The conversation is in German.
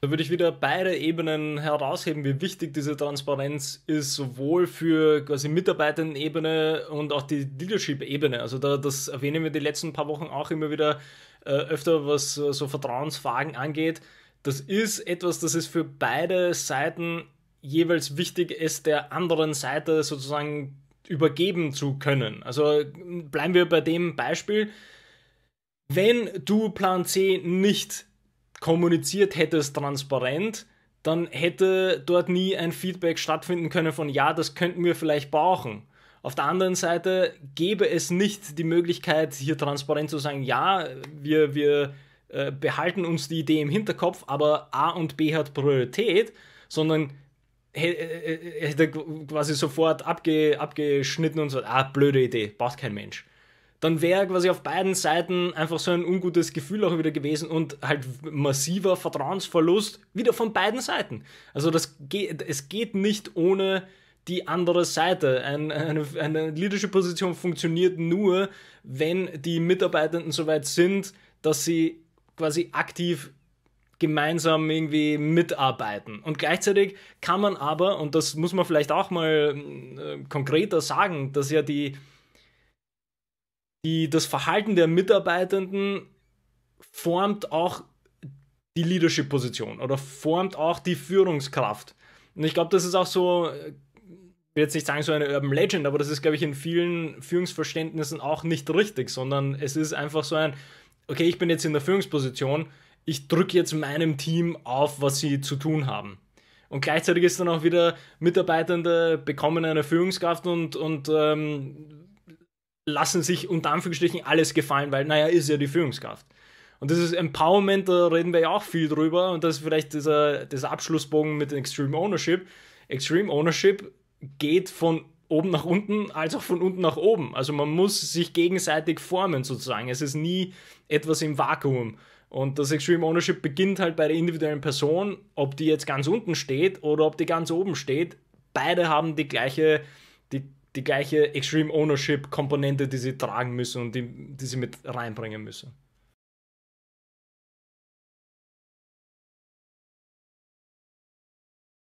Da würde ich wieder beide Ebenen herausheben, wie wichtig diese Transparenz ist, sowohl für quasi Mitarbeitendenebene und auch die Leadership-Ebene. Also da, das erwähnen wir die letzten paar Wochen auch immer wieder äh, öfter, was äh, so Vertrauensfragen angeht. Das ist etwas, das ist für beide Seiten jeweils wichtig, es der anderen Seite sozusagen übergeben zu können. Also bleiben wir bei dem Beispiel. Wenn du Plan C nicht kommuniziert hätte es transparent, dann hätte dort nie ein Feedback stattfinden können von, ja, das könnten wir vielleicht brauchen. Auf der anderen Seite gäbe es nicht die Möglichkeit, hier transparent zu sagen, ja, wir, wir äh, behalten uns die Idee im Hinterkopf, aber A und B hat Priorität, sondern äh, äh, hätte quasi sofort abge, abgeschnitten und so, ah, blöde Idee, braucht kein Mensch dann wäre quasi auf beiden Seiten einfach so ein ungutes Gefühl auch wieder gewesen und halt massiver Vertrauensverlust wieder von beiden Seiten. Also das geht, es geht nicht ohne die andere Seite. Ein, eine, eine Leadership-Position funktioniert nur, wenn die Mitarbeitenden so weit sind, dass sie quasi aktiv gemeinsam irgendwie mitarbeiten. Und gleichzeitig kann man aber, und das muss man vielleicht auch mal äh, konkreter sagen, dass ja die die, das Verhalten der Mitarbeitenden formt auch die Leadership-Position oder formt auch die Führungskraft. Und ich glaube, das ist auch so, ich will jetzt nicht sagen so eine Urban Legend, aber das ist, glaube ich, in vielen Führungsverständnissen auch nicht richtig, sondern es ist einfach so ein, okay, ich bin jetzt in der Führungsposition, ich drücke jetzt meinem Team auf, was sie zu tun haben. Und gleichzeitig ist dann auch wieder Mitarbeitende bekommen eine Führungskraft und, und ähm, lassen sich unter Anführungsstrichen alles gefallen, weil, naja, ist ja die Führungskraft. Und das ist Empowerment, da reden wir ja auch viel drüber. Und das ist vielleicht dieser, dieser Abschlussbogen mit Extreme Ownership. Extreme Ownership geht von oben nach unten als auch von unten nach oben. Also man muss sich gegenseitig formen sozusagen. Es ist nie etwas im Vakuum. Und das Extreme Ownership beginnt halt bei der individuellen Person, ob die jetzt ganz unten steht oder ob die ganz oben steht. Beide haben die gleiche, die die gleiche Extreme Ownership-Komponente, die sie tragen müssen und die, die sie mit reinbringen müssen.